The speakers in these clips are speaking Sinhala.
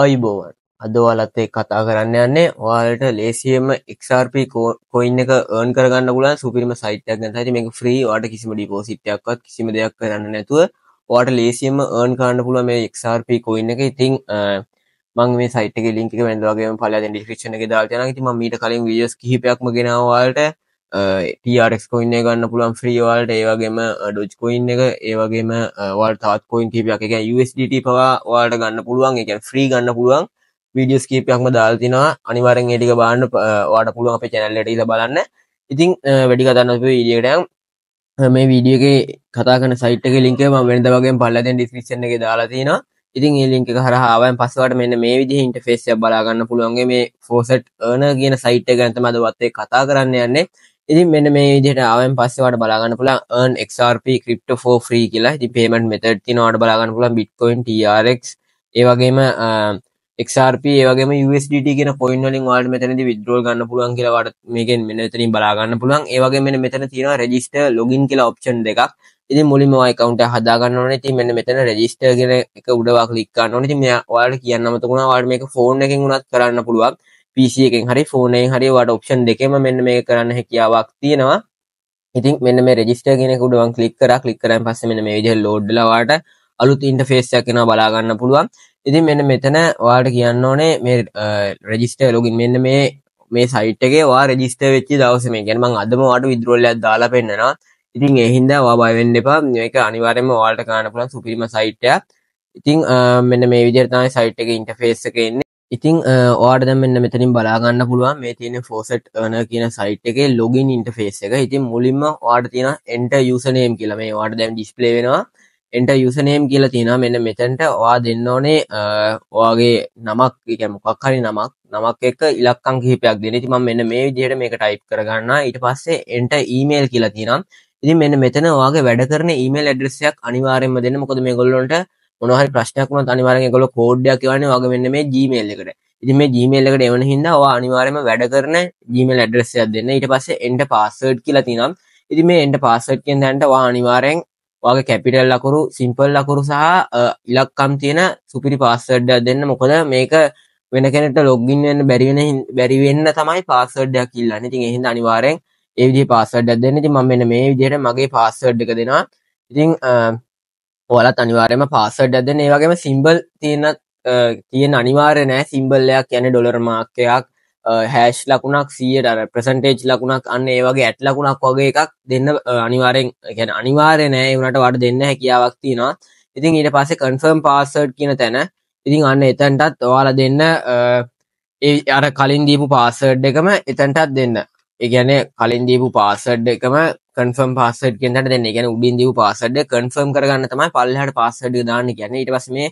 ආයුබෝවන් අද ඔයාලත් එක්ක කතා කරන්න යන්නේ ඔයාලට ලේසියෙන්ම XRP කොයින් එක earn කරගන්න පුළුවන් සුපිරිම සයිට් එකක් ගැන. ඉතින් මේක free. ඔයාලට කිසිම deposit එකක්වත් කිසිම දෙයක් කරන්න නැතුව ඔයාලට ලේසියෙන්ම earn කරන්න පුළුවන් මේ XRP coin එක. ඉතින් මම මේ සයිට් එකේ link එක වෙනද වගේම පළවෙනි description එකේ දාලා තියෙනවා. ඉතින් මම මීට කලින් videos කිහිපයක්ම ගෙනාවා ඔයාලට. ටRX කොයින්න ගන්න පුළුවන් ්‍රීවල්ට ඒවගේම ඩොච් කොයින් එක ඒවගේම වල් තාත් කොයින් කීපයක් එක USDT පවා වාට ගන්න පුළුවන් එක ෆ්‍රී ගන්න පුළුවන් විඩියස් කීපයක්ම දාල්තිනවා අනිවරෙන් ඒටික බාන්න වාට පුළුවන් අප චැනල්ලට බලන්න ඉතිං වැඩි කතන්න විඩියටම් මේ වීඩියගේ කතා කන සයිටක ලින්ක ම වෙනද වගේ පල්ලතෙන් ඩිස්ක්‍රිප්ෂන් එක දාලා තියෙනවා ඉතින් ඒ ලින්ක එක හරහාවෙන් පස්සවට මෙන්න මේ විදිහේ ඉන්ටර්ෆේස් එක බලා ගන්න පුළුවන්ගේ මේ ෆෝසට් earner කියන සයිට් එක ගැන තමයි අද වත්තේ කතා කරන්න යන්නේ ඉතින් මෙන්න මේ විදිහට ආවෙන් පස්සේ ඔයාලට බලාගන්න පුළුවන් earn XRP crypto for free කියලා. ඉතින් payment method තියෙනවා ඔයාලට බලාගන්න පුළුවන් Bitcoin, TRX ඒ වගේම XRP ඒ වගේම USDT කියන coin වලින් ඔයාලට මෙතනදී withdraw ගන්න පුළුවන් කියලා ඔයාලට මේකෙන් මෙන්න මෙතනින් බලාගන්න පුළුවන්. ඒ වගේම මෙන්න මෙතන තියෙනවා register login කියලා option දෙකක්. ඉතින් මුලින්ම ඔය account එක හදා ගන්න ඕනේ. ඉතින් මෙන්න මෙතන register කියන එක උඩ වා click කරන්න ඕනේ. ඉතින් මෙයා ඔයාලට කියන්න අමතක වුණා ඔයාලට මේක phone එකෙන් උනත් කරන්න පුළුවන්. PC එකෙන් හරි ෆෝනයෙන් හරි වට ඔප්ෂන් දෙකම මෙන්න මේ කරන්න හැකියාවක් තියෙනවා ඉතින් මෙන්න මේ රෙජිස්ටර් කෙනෙක් උඩවන් ක්ලික් කරා ක්ලික් කරාන් පස්සේ මෙන්න මේ විදිහට ලෝඩ් වෙලා වාට අලුත් ඉන්ටර්ෆේස් එකක් එනවා බලා ගන්න පුළුවන් ඉතින් මෙන්න මෙතන ඔයාලට කියන්න ඕනේ මේ රෙජිස්ටර් ලොගින් මෙන්න මේ මේ සයිට් එකේ ඔයා රෙජිස්ටර් වෙච්ච දවසේ මේ කියන්නේ මම අදම ඔයාලට විද්‍රෝලයක් දාලා පෙන්නනවා ඉතින් ඒ හින්දා ඔයා බය වෙන්න එපා මේක අනිවාර්යයෙන්ම ඔයාලට ගන්න පුළුවන් සුපිරිම සයිට් එකක් ඉතින් මෙන්න මේ විදිහට තමයි සයිට් එකේ ඉන්ටර්ෆේස් එක එන්නේ ඉතිං ඕඩ දැමන්න මෙතනින් බලාගන්න පුළුවන් මේ තියෙන ෆෝසට් න කියන සයිට් එක ලොගින් ඉන්ටෆේස් එක ඉතින් මුලින්ම වාට තියෙන එන්ට යුසනයම් කියල මේ වාට දැම් ඩිස්පලේ වෙනවා එන්ට යුසනයම් කියලා තියෙන මෙන්න මෙතැන්ට වා දෙන්න ඕනේ ඔයාගේ නමක් මොකක් හරි නමක් නමක් එක ඉලක්කං කිහිපයක් දෙන තිම මෙන්න මේ විදිහයට මේක ටයිප් කරගන්න ඊට පස්සේ එන්ට ඊමේල් කියලා තියෙනම් ඉතින් මෙන්න මෙතන වාගේ වැඩ කරන ඊමේල් ඇඩ්‍රෙසයක් අනිවාරෙන්ම දෙන්න මොකද මේ ගොල්ලොන්ට මොනහරි ප්‍රශ්නයක් වුණොත් අනිවාර්යෙන් ඒගොල්ලෝ කෝඩ් එකක් කියවන්නේ වගේ මෙන්න මේ Gmail එකට. ඉතින් මේ Gmail එකට එවන හින්දා ඔයා අනිවාර්යයෙන්ම වැඩ කරන Gmail ඇඩ්‍රස් එකක් දෙන්න. ඊට පස්සේ enter password කියලා තියෙනවා. ඉතින් මේ enter password කියන තැනට ඔයා අනිවාර්යෙන් ඔයාගේ කැපිටල් ලකුණු, සිම්පල් ලකුණු සහ ඉලක්කම් තියෙන සුපිරි password එකක් දෙන්න. මොකද මේක වෙන කෙනෙක්ට login වෙන්න බැරි වෙන බැරි වෙන්න තමයි password එකක් ඉල්ලන්නේ. ඉතින් ඒ හින්දා අනිවාර්යෙන් ඒ විදිහේ password එකක් දෙන්න. ඉතින් මම මෙන්න මේ විදිහට මගේ password එක දෙනවා. ඉතින් ඔලත් අනිවාරයම පාසඩ් ඇදන ඒ වගේම සිම්බල් තියෙන තියෙන අනිවාර නෑ සිම්බල්ලයක් යැන ඩොලර් මාක්කයක් හැෂ් ලකුණක් සියට අර ප්‍රසන්ටේජ් ලකුණක් අන්න ඒ වගේ ඇට් ලකුණක් වගේ එකක් දෙන්න අනිවාරෙන් ගැන අනිවාරය නෑ වනට වඩ දෙන්න හැකියාවක් තියෙනවා ඉතින් ඊට පස්සේ කන්ෆර්ම් පාසඩ් කියන තැන ඉතින් අන්න එතැන්ටත් ඔයාල දෙන්න ඒ අර කලින් දීපු පාසඩ් එකම එතැන්ටත් දෙන්න ඒගැන කලින් දීපු පාසඩ් එකම කන්ෆර්ම් පාස්සඩ් කියන්නට දෙන්න ගැන උඩින් දව පාසඩ කන්ෆර්ම් කරගන්න තමයි පල්ලහට පාස්සඩ දාන්න කියන්න ඉට පස මේ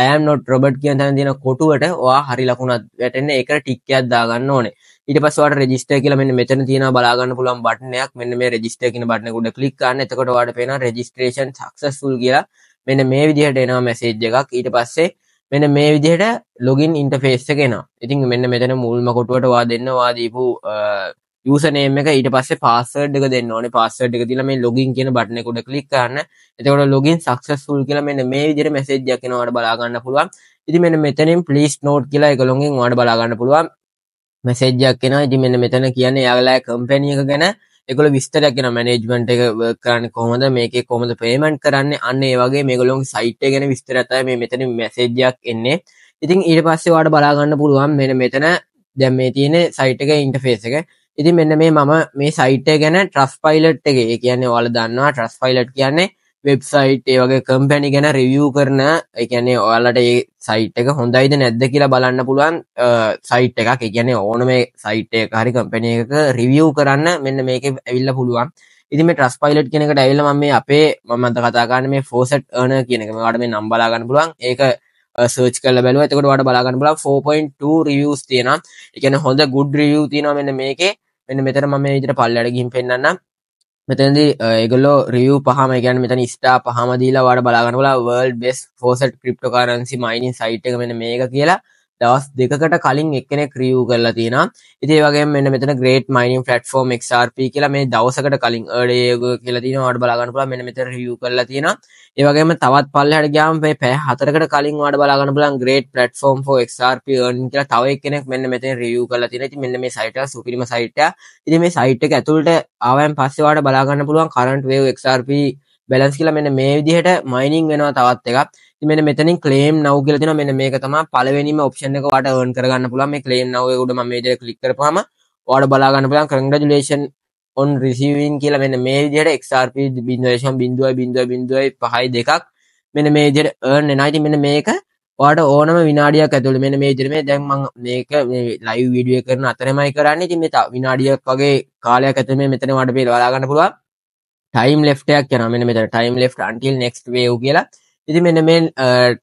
අයම් නොට රොබට් කියන තැන දින කොටුවට වා හරි ලකුණත් වැටන්න එක ටික්කයක් දාගන්න ඕනේ ඉට පස්වට රෙජිස්ට කියල මෙන්න මෙතන තියෙන බලාගන්න පුළන් බටනයක් මෙන්න මේ රෙජිස්ට කියන බටනකුඩ කලික්න්න එතකොට වාට පෙන රෙජිස්ට්‍රේෂන් සක්සස්ෆුල් කියලා මෙන්න මේ විදිහට එනවා මැසේජ් එකක් ඊට පස්සේ මෙන්න මේ විදිහට ලොගින් ඉන්ටෆේස්ස කෙන ඉතින් මෙන්න මෙතන මුල්ම කොටුවට වා දෙන්නවා දීපු යසනේම එක ඊට පස්සේ පස්සඩ් එක දෙන්න ඕන පස්සඩ් එක තිල මේ ලොගින් කියන බටන කොට කලික් කරන්න එතකොට ලොගින් සක්සස්ුල් කියලා මෙන්න මේ විදිර මෙසේජ්ජයක්න වාට බලාගන්න පුළුවන් ඉති මෙන්න මෙතනින් පලිස් නෝට් කියලා එකළොගින් වාට බලාගන්න පුළුවන් මෙසේජ්ජයක් කෙන ඉති මෙන්න මෙතන කියන්නේ යාගලා කම්පැනිය එක ගැන එකල විස්තරයක් කියෙන මැනේජ්මන්ට් එක කරන්න කොහොමද මේක කොමද පේමන්ට් කරන්න අන්න ඒ වගේ මේගොලොන් සයිට් ගැන විස්තරතයි මේ මෙතන මැසේජයක් එන්නේ ඉතින් ඊට පස්සේ වාට බලාගන්න පුළුවන් මෙන මෙතන දැම් මේ තියෙන සයිට් එක ඉන්ටෆේස එක ඉති මෙන්න මේ මම මේ සයිටය ගැන ට්‍රස් පයිලට් එක කියන්නේ ඔල දන්නවා ට්‍රස් පයිලට් කියන්නේ වෙබ්සයිට් ඒ වගේ කම්පැනි ගැන රිවියූ කරන එකන්නේ ඔයාලට ඒ සයිට් එක හොඳයිද නැද්ද කියලා බලන්න පුළුවන් සයිට් එකක් කියන්නේ ඕන මේ සයිට් එක හරි කම්පැනි එක රිවියූ කරන්න මෙන්න මේක ඇවිල්ල පුළුවන් ඉති මේ ට්‍රස් පයිලට් කෙනෙකට ඇවිල්ල මේ අපේ මමත කතාගන්න මේ ෆෝසට් ඕන කියනක වාට මේ නම්බලාගන්න පුළුවන් ඒක සර්ච් කල බැලුව එතකට වට බලාගන්න බලා 4.2 රිවියස් තියෙන එකන හොඳ ගුඩ් රිවිය තියෙන මෙන්න මේකේ මෙන්න මෙතන මම මේ විදිහට පල්ලයට ගිහින් පෙන්නන්නම් මෙතනදී ඒගොල්ලෝ රිවියු පහම ඒ කියන්නේ මෙතන ස්ටාර් පහම දීලා ඔයාලා බලා ගන්න බලලා world best faucet cryptocurrency mining site එක මෙන්න මේක කියලා දවස් දෙකට කලින් එක්කෙනෙ ක්‍රියූ කරලා තියෙන ඉති වගේ මෙන්න මෙතන ග්‍රේට් මයිනින් ෆලට ෆෝම් ක්රප කියලා මේ දවසකට කලින් ඩයග කියලතින අඩ බලාගන්නපුල මෙන මෙත රිය කරලා තියෙන ඒවගේම තවත් පල්ලහට ගයාම මේ පැ හතරකට කලින් අඩ බලාගන්න පුලන් ග්‍රේට් පට ෆෝම් ෝ ක්රප කියලා තව එක්කෙනෙක් මෙන්න මෙත රිය කරලා තියෙන ති මෙන්න මේ සයිට සුපිරිම සයිට ඉති මේ සයිට් එක ඇතුළට ආවයන් පස්සවාට බලාගන්න පුළුවන් කරන්ට වේ ක්රප බැලන්ස් කියලා මෙන්න මේ විදිහට මයිනිං වෙනවා තවත් එකක් මෙන මෙතන කලේම් නව කියල තින මෙන මේක තම පලවෙනිම ඔප්ෂන් එක වට ඕන් කරගන්න පුළම මේ කලේම් නව උඩ මේජ කලික් කරපුහම වාඩ බලාගන්න පුළන් කරංගජුලේෂන් ඔන් රිසිවන් කියලා මෙන්න මේ විදිහට XRP බින්දුවේෂන් බින්දුවයි බින්දුවයි බින්දුවයි පහයි දෙකක් මෙන්න මේ විදිහට earn වෙනවා. ඉතින් මෙන්න මේක ඔයාලට ඕනම විනාඩියක් ඇතුළේ මෙන්න මේ විදිහට මේ දැන් මම මේක මේ live video එක කරන අතරමයි කරන්නේ. ඉතින් මේ විනාඩියක් වගේ කාලයක් ඇතුළේ මේ මෙතන ඔයාලට බලා ගන්න පුළුවන්. time left එකක් යනවා. මෙන්න මෙතන time left until next wave කියලා. ඉති මෙන්න මේ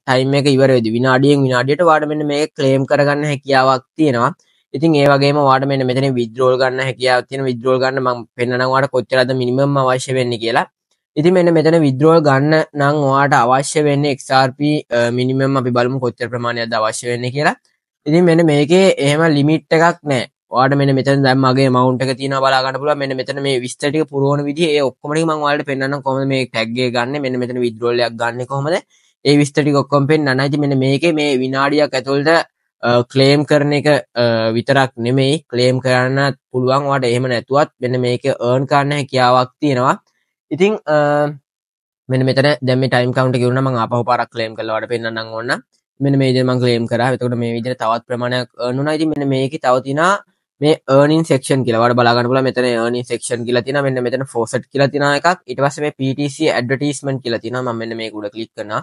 ටයිම් එක ඉවරද විනාඩියෙන් විනාඩියට වාඩ මෙන්න මේ ක්ලේම් කරගන්න හැකියාවක් තියෙනවා ඉතින් ඒ වගේ වාට මෙන්න මෙතන විද්‍රෝල් ගන්න හැකියාව තියෙන විද්‍රෝල් ගන්න මං පෙන්න්නවාට කොච්චරද මිනිමම් අවශ්‍ය වෙන්න කියලා ඉති මෙන්න මෙතන විද්‍රෝල් ගන්න නං වාට අවශ්‍ය වෙන්න එක්රප මිනිමම් අපි බලමු කොච්චර ප්‍රමාණයක් අවශ්‍ය වෙන්න කියලා ඉතින් මෙන්න මේකේ එහෙම ලිමිට් එකක් නෑ වාට මෙ මෙත දැම්මගේ මවන්ට තින බලාගන්න පුල මෙ මෙතන මේ විස්තටික පුරුවන විදිේ ඔක්කොමට මංවාලට පෙන්න්න කොම මේ ටැක්ගේ ගන්න මෙ මෙතන විදරෝලයක් ගන්න කොමද ඒ විස්ටි කොක්කොම් පෙන් අනයිති මෙන මේක මේ විනාඩියක් ඇතුල්ට ක්ලේම් කරන එක විතරක් නෙමෙයි ක්ලේම් කරන්න පුළුවන්වාට එහෙම නැතුවත් මෙන මේක ඕර්න් කරන්න හැකියාවක් තියෙනවා ඉතිං මෙ මෙත දැම ටයිම් කවන්ට කිවුණ ම අපහ පරක් ක්ලේම් කලවට පෙන්න්න ඕන්න මෙ මේදමං ක්ලේම් කර තකට මේ විදිර තවත් ප්‍රමාණයක් නුනයිති මෙන මේක තවතිනා මේ earning section කියලා. ඔයාලට බලා ගන්න පුළුවන් මෙතන earning section කියලා තියෙනවා. මෙන්න මෙතන faucet කියලා තියෙන එකක්. ඊට පස්සේ මේ PTC advertisement කියලා තියෙනවා. මම මෙන්න මේක උඩ ක්ලික් කරනවා.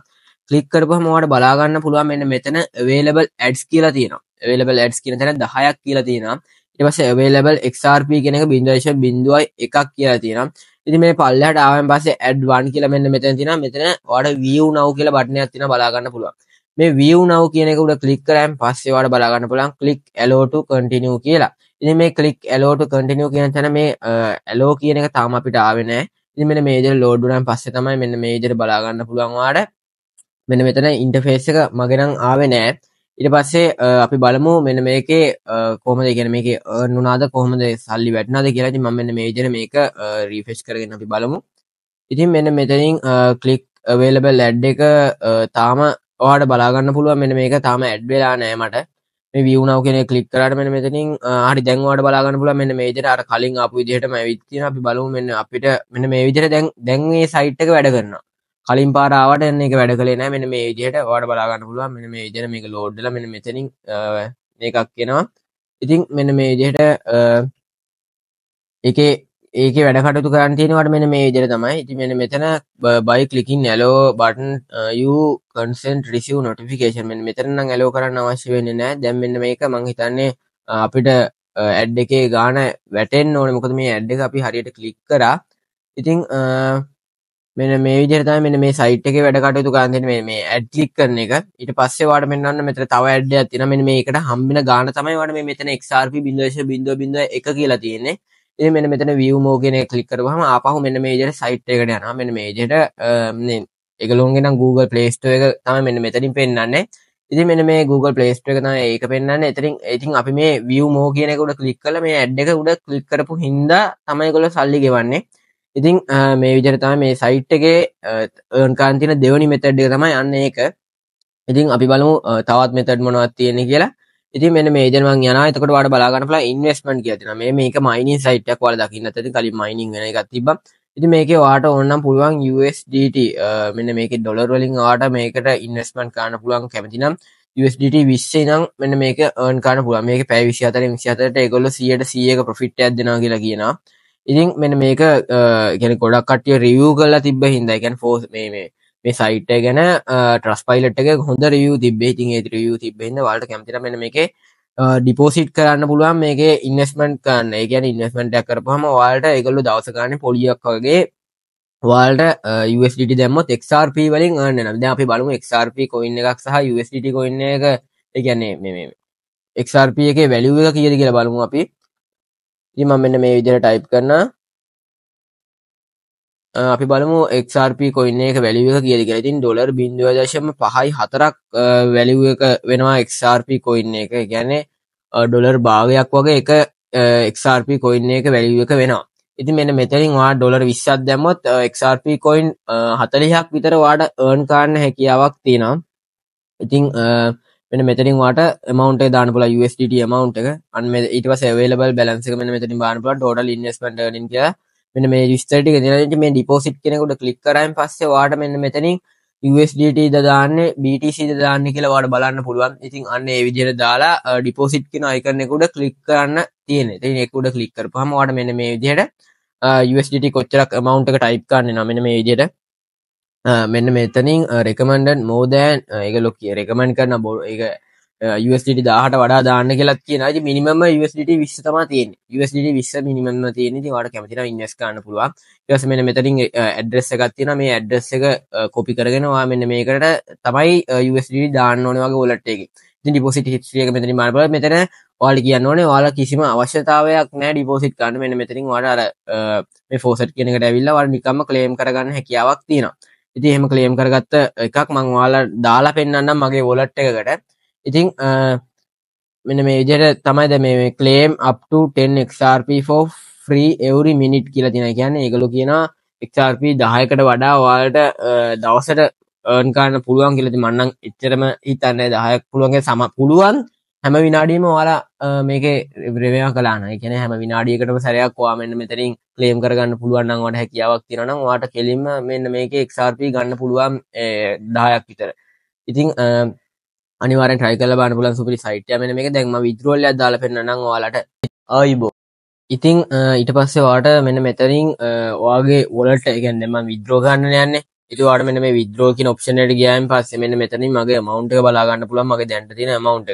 ක්ලික් කරපුවම ඔයාලට බලා ගන්න පුළුවන් මෙන්න මෙතන available ads කියලා තියෙනවා. available ads කියන තැන 10ක් කියලා තියෙනවා. ඊට පස්සේ available XRP කියන එක 0.01ක් කියලා තියෙනවා. ඉතින් මේ පල්ලෙහාට ආවන් පස්සේ ad 1 කියලා මෙන්න මෙතන තියෙනවා. මෙතන ඔයාලට view now කියලා බටනයක් තියෙනවා බලා ගන්න පුළුවන්. මේ view now කියන එක උඩ click කරාම පස්සේ ඔයාලට බලා ගන්න පුළුවන් click allow to continue කියලා. ඉතින් මේ click allow to continue කියන තැන මේ allow කියන එක තාම අපිට ආවේ නැහැ. ඉතින් මෙන්න මේ විදිහට load වුණාන් පස්සේ තමයි මෙන්න මේ විදිහට බලා ගන්න පුළුවන් ඔයාලට. මෙන්න මෙතන interface එක මගේ නම් ආවේ නැහැ. ඊට පස්සේ අපි බලමු මෙන්න මේකේ කොහොමද කියන්නේ මේකේ earn වුණාද කොහොමද සල්ලි වැටුණාද කියලා. ඉතින් මම මෙන්න මේ විදිහට මේක refresh කරගෙන අපි බලමු. ඉතින් මෙන්න මෙතනින් click available ad එක තාම ඔහට බලාගන්න පුළුව මෙන මේක තාම ඇඩ්වෙලා නෑමට මේ වියුණාව කෙන කලික් කරට මෙ මෙතනින් හරි දැන්වාට බලාගන්න පුල මෙන්න මේජට අර කලින් අප විදිහටම විත්තින අපි බලු මෙන්න අපිට මෙන මේ විදිර දැන් දැන්ගේ සයිට්ක වැඩ කරන්න කලින් පාරාවට එන්න එක වැඩ කලේ නෑ මෙන මේ විදිහට වාඩ බලාගන්න පුළුව මෙන මේ ජන මේක ලෝඩ්ඩල මෙ මෙතනින් එකක් කියෙනවා ඉතින් මෙන මේ විදිහට එකේ ඒක වැඩකටතු කරන්තියනවට මෙන මේ විදිර තමයි ඉති මෙන මෙතන බයි කලිකින් ඇලෝ බටන් කන්සන් රිසිව නොටිකේෂන් මෙ මෙතරන ඇලෝ කරන්න අවශ්‍ය වෙන්න නෑ දැම්මන්න මේක මං හිතන්නේ uh, අපිට ඇඩ් uh, එකේ ගාන වැටෙන් ඕන මොකද මේ ඇඩ් එක අපි හරියට කලික් කරා ඉතිං uh, මෙන මේ විදිරතා මෙන මේ සයිට් එක වැඩකටයුතු කාන්තෙන මේ ඇඩ් ලික් කරන එක ඉට පස්සේ වාට මෙන්නන්න මෙතර තව ඇඩ්ඩ තින මෙ මේකට හම්බින ගාන තමයි වට මෙතන එක්රපි බිදශ බිඳ බිඳ එක කියලා තියෙන්නේ ඒ මෙන්න මෙතන view more කියන එක ක්ලික් කරවහම ආපහු මෙන්න මේ විදිහට සයිට් එකට යනවා මෙන්න මේ විදිහට ඒගොල්ලොන්ගේ නම් Google Play Store එක තමයි මෙන්න මෙතනින් පෙන්වන්නේ ඉතින් මෙන්න මේ Google Play Store එක තමයි ඒක පෙන්වන්නේ එතනින් ඉතින් අපි මේ view more කියන එක උඩ ක්ලික් කරලා මේ ad එක උඩ ක්ලික් කරපු හින්දා තමයි ඒගොල්ලෝ සල්ලි ගෙවන්නේ ඉතින් මේ විදිහට තමයි මේ සයිට් එකේ earn කරන් තියෙන දෙවෙනි method එක තමයි අන්න ඒක ඉතින් අපි බලමු තවත් මෙතඩ් මොනවද තියෙන්නේ කියලා ඉති මෙ මේදන යන තකට වට බලාගන්නලා ඉන්වස්මට කියතින මේ මේක මයිනින් සයිට්ක් වල දකින්න ඇති කලින් මයිනිං වෙන එකක් තිබ ඉති මේක වාට ඔන්නම් පුළුවන් USDT මෙන්න මේක ඩොලර්වලින් ආට මේකට ඉන්වස්මන් කාන පුළුවන් කැමතිනම් USDT විස්සේ නම් මෙන්න මේක ඕන් කාන පුළුව මේක පැවිසි අතර විසිහතරට එකොල්ල සියට සියක ප්‍රෆිට් ඇදෙන කියලා කියන ඉතින් මෙන මේක ගැන ගොඩක් කටිය රියවූ කරලා තිබ හින්දයි ගැන් ෆෝස් මේ මේ සයිට්ට ගැන ට්‍රස් පයිලට් එක හොඳ රියූ තිබේ ති ඒතරියූ තිබෙන්න වාට කැමතිර මෙන මේ ඩිපෝසිට් කරන්න පුළුවන් මේක ඉන්නස්මන්ට් කරන්න ගැන ඉන්නස්මට කරපහම වාල්ට එකල්ලු දවසකාන පොලියක් වගේ වාල්ට USDට දැම එක්රප වලින් න්න නද අපි බලු එක්රප කොයින්න එකක් සහ USDට කොන්න එක එකන්නේ මෙ එක්රප එක වැලිුව එක කියද කියලා බලමු අපි ඉම මෙන්න මේ විදිර ටයිප් කරන්න අපි බලමු එක්RP කොයින්න එක වැලිව එක කියද කියලා ඉතින් ඩොලර් බිඳුව දශම පහයි හතරක් වැලිව එක වෙනවා එක්RP කොයින්න එක ගැනේ ඩොලර් භාවයක් වගේ එක එක්RP කොයින්න එක වැලිව එක වෙනවා ඉති මෙන මෙතරින් වා ඩොලර් විශ්සත් දැමොත් එක්RP කොයින් හතලිහක් විතර වාට ඒර්න් කාන්න හැකියාවක් තියෙනම් ඉතිං වෙන මෙතරින් වාට මවන්ට දාන පුල USDT මවන්් එක අන් ඉටව සේවේලබල් බැලන්සක මෙ මෙතරින් බාන පුල ටෝටල් ඉන්ස්ට ලින්ගේ මෙන්න මේ විස්තරටික දෙනට මේ ඩිපෝසිට් කෙනෙකුට කලික් කරයින් පස්සේ වාට මෙන්න මෙතනින් USDT දාන්න BTC දාන්න කියලා වාට බලන්න පුළුවන් ඉතින් අන්න ඒ විදිහට දාලා ඩිපෝසිට් කියන අයිකන් එකට ක්ලික් කරන්න තියෙන. ඉතින් ඒකට ක්ලික් කරපුවාම වාට මෙන්න මේ විදිහට USDT කොච්චරක් amount එක type කරන්න නම් මෙන්න මේ විදිහට මෙන්න මෙතනින් රෙකමන්ඩන් මෝදෑන් ඒක ලොක්කිය රෙකමන්ඩ් කරන බොරු එක USDට දාහට වඩා දාන්න කියලත් කියනද මිනිම USDට විශ් තම තියෙන් USDට විශ්ස මිනිමම තියෙන ති වාට කැමතින ඉන්නස් කාන්න පුළුවන් ස මෙන මෙතරින් ඇඩ්‍රෙස්ස එකත්තින මේ ඇඩ්‍රෙස් එක කොපි කරගෙනවා මෙන්න මේකට තමයි USD දාන්න ඕන වගේ ඔලට්ටේගේ ඩිපොසිට හිස්්‍රියක මෙතනි මාර්බල මෙතන වාල කියන්න ඕනේ වාල කිසිම අවශ්‍යතාවයක් නෑ ඩිපෝසිට් කන්න මෙන මෙතරින් වාට අර ෆෝසට කියනකට ඇවිල්ල වා නිකම කලේම් කරගන්න හැකියාවක් තියෙන ඉති එහෙම කලේම් කරගත්ත එකක් මංවාල දාලා පෙන්න්නම් මගේ වොලට් එකකට ඉතිං මෙන මේ විදියට තමයි ද මේ claim up to 10 XRP for free every minute කියලා තියෙන කියන්නේ ඒගොල්ලෝ කියනවා XRP 10කට වඩා ඔයාලට දවසට earn කරන්න පුළුවන් කියලා ඉතින් මම නම් එච්චරම හිතන්නේ 10ක් පුළුවන්ගේ සම පුළුවන් හැම විනාඩියම ඔයාලා මේකේ රෙවයා කලාන ඒ කියන්නේ හැම විනාඩියකටම සැරයක් ඔයා මෙන්න මෙතනින් ක්ලේම් කරගන්න පුළුවන් නම් ඔයාලට හැකියාවක් තියෙනවා නම් ඔයාලට කෙලින්ම මෙන්න මේකේ XRP ගන්න පුළුවන් 10ක් විතර. ඉතින් අනිවාරෙන් ට්‍රයි කළ බාන පුලන් සුපිරි සයිට්ය මෙන මේ දැන්ම විදරෝල්ලයක් දාල පෙන්න්නම් වාලට ආයිබෝ ඉතිං ඊට පස්සේ වාට මෙන්න මෙතරින් වාගේ ඔලට එකන් දෙම විද්‍රෝගන්න යන්න එතුවාට මෙන මේ විද්‍රෝකින් ඔප්ෂනට ගෑම් පස්සේ මෙන්න මෙතනින් මගේ මවන්ට බලාගන්න පුළන් මගේ දැන්ටතින මවන්ට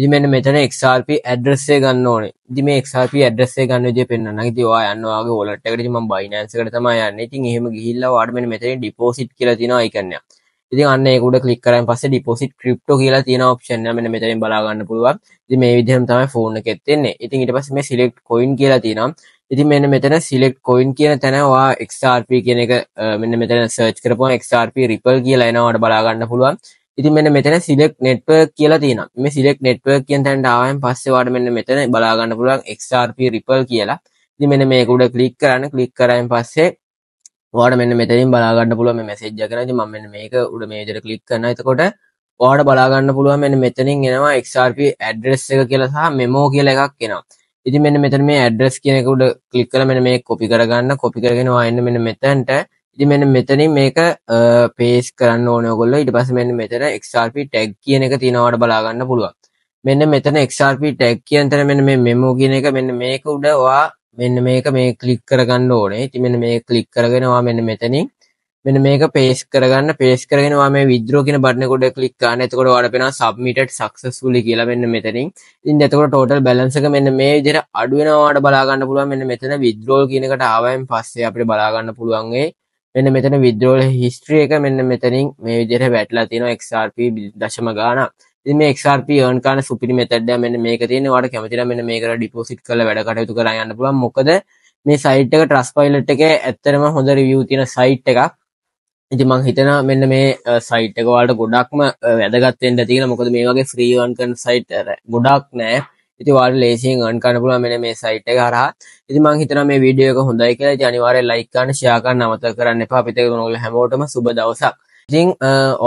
ඉති මෙන්න මෙතන එක්ල්ප ඇඩ්‍රස්සේ ගන්න ඕනේ දිම එක්ල්ප ඇඩ්‍රස්සේ ගන්න ජය පෙන්න්න තිවා යන්නවාගේ ඔලට එකටම බයිනන්සකට තම යන්න ඉතින් එහෙම ගිහිල්ලා වාඩමෙන මෙතන ඩිපෝසිට් කියලතිනවා එකන්නවා ඉතින් අන්න ඒක උඩ ක්ලික් කරායින් පස්සේ ඩිපොසිට් ක්‍රිප්ටෝ කියලා තියෙන ඔප්ෂන් එක මෙන්න මෙතනින් බලා ගන්න පුළුවන්. ඉතින් මේ විදිහම තමයි ෆෝන් එකෙත් එන්නේ. ඉතින් ඊට පස්සේ මේ සිලෙක්ට් කොයින් කියලා තියෙනවා. ඉතින් මෙන්න මෙතන සිලෙක්ට් කොයින් කියන තැන ඔයා XRP කියන එක මෙන්න මෙතන සර්ච් කරපුවම XRP Ripple කියලා එනවාට බලා ගන්න පුළුවන්. ඉතින් මෙන්න මෙතන සිලෙක් නෙට්වර්ක් කියලා තියෙනවා. මේ සිලෙක් නෙට්වර්ක් කියන තැනට ආවම පස්සේ වාට මෙන්න මෙතන බලා ගන්න පුළුවන් XRP Ripple කියලා. ඉතින් මෙන්න මේක උඩ ක්ලික් කරන්න ක්ලික් කරායින් පස්සේ වාට මෙන්න මෙතරින් බලාගන්න පුළුව මැසේජ් කරන ම මෙන්න මේක උඩ මේජර කලික් කරන එතකොට වාට බලාගන්න පුළුව මෙන්න මෙතනින් එනවා එක්RP ඇඩ්‍රෙස් එක කියලසා මෙමෝ කියල එකක් කෙනවා ඉති මෙන්න මෙතර මේ ඇඩ්‍රෙස් කියනෙක උඩ කලික් කල මෙන මේ කොපි කරගන්න කොපි කරගෙන වාන්න මෙන්න මෙතැන්ට ඉති මෙන්න මෙතනින් මේක පේස් කරන්න ඕනකොල්ල ඉට පස මෙන්න මෙතන එක්RP ටැක් කියන එක තිනවට බලාගන්න පුළුවන් මෙන්න මෙතන එක්RP ටැක් කියන්තර මෙන්න මේ මෙමෝ කියන එක මෙන්න මේක උඩවා මෙන්න මේක මේ ක්ලික් කරගන්න ඕනේ ඉතින් මෙන්න මේ ක්ලික් කරගෙනවා මෙන්න මෙතනින් මෙන්න මේක පේස් කරගන්න පේස් කරගෙනවා මේ විද්‍රෝ කියන බටන කොට ක්ලික් කරන්න එතකොට ඔයාලට පේනවා සබ්මිටඩ් සක්සස්ෆුලි කියලා මෙන්න මෙතනින් ඉතින් එතකොට ටෝටල් බැලන්ස් එක මෙන්න මේ විදිහට අඩු වෙනවා ඔයාලට බලා ගන්න පුළුවන් මෙන්න මෙතන විද්‍රෝල් කියන එකට ආවයින් පස්සේ අපිට බලා ගන්න පුළුවන් ඒ මෙන්න මෙතන විද්‍රෝල් හිස්ට්‍රි එක මෙන්න මෙතනින් මේ විදිහට වැටලා තියෙනවා XRP දශම ගාණක් ඉතින් මේ XRP earn කරන සුපිරි method එක මෙන්න මේක තියෙනවා. ඔයාලට කැමති නම් මෙන්න මේකට deposit කරලා වැඩ කටයුතු කරලා යන්න පුළුවන්. මොකද මේ සයිට් එක Trustpilot එකේ ඇත්තටම හොඳ review තියෙන සයිට් එකක්. ඉතින් මං හිතනවා මෙන්න මේ සයිට් එක ඔයාලට ගොඩක්ම වැදගත් වෙන්න ඇති කියලා. මොකද මේ වගේ free earn කරන සයිට් ගොඩක් නැහැ. ඉති වාට ලේසින් අන් කන්න පුළුවන් මෙන්න මේ සයිට් එක හරහා. ඉතින් මං හිතනවා මේ වීඩියෝ එක හොඳයි කියලා. ඉතින් අනිවාර්යයෙන් ලයික් කරන්න, ෂෙයා කරන්න, අමතක කරන්න එපා. අපිට ඔයගොල්ලෝ හැමෝටම සුබ දවසක්. ඉතිං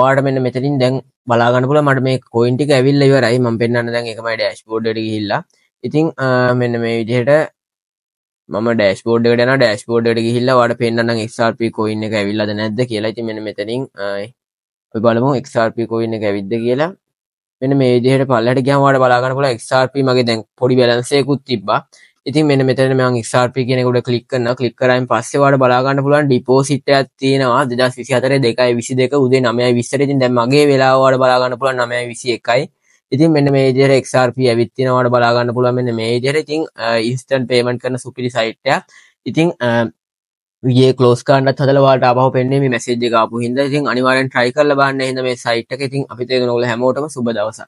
ඕට මෙන්න මෙතරින් දැන් බලාගනපුල මට මේ කොයින්ටික ඇවිල්ල ඉවරයි ම පෙන්න්න දැන් එකමයි ඩෑස් පෝඩ්ඩ හිල්ලා ඉතිං මෙන්න මේ විදිහට ම ඩස්පෝඩ් න ඩස්පෝඩ් හිල්ල වට පෙන්න්න එක්ල්ප කොයින්න එක ඇවිල්ලද නැද කියලා ති මෙන මෙතරින් බලමු එක්ල්ප කොයින්න එක ඇවිද්ද කියලා මෙන මේදට පල්ලට ගෑමවාට බලාගනපුල එක්ල්ප මගේ දැන් පොඩි බැලන්සයකුත් තිබ්බා ඉතින් මෙන්න මෙතන මං XRP කෙනෙකුට ක්ලික් කරනවා ක්ලික් කරායින් පස්සේ ඔයාලට බලා ගන්න පුළුවන් ඩිපොසිට් එකක් තියෙනවා 2024 2.22 උදේ 9:20 ඉතින් දැන් මගේ වෙලාව ඔයාලට බලා ගන්න පුළුවන් 9:21යි ඉතින් මෙන්න මේ විදිහට XRP ඇවිත් තියෙනවා ඔයාලට බලා ගන්න පුළුවන් මෙන්න මේ විදිහට ඉතින් ඉන්ස්ටන්ට් පේමන්ට් කරන සුපිරි සයිට් එකක් ඉතින් ඒ කලෝස් කාන්ඩත් හදලවාට අපහ පෙන්නේ මේ මැසේජ් එක ආපු හින්දා ඉතින් අනිවාර්යෙන් try කරලා බලන්න හින්දා මේ සයිට් එක ඉතින් අපිට ඒක නෝගල හැමෝටම සුබ දවසක්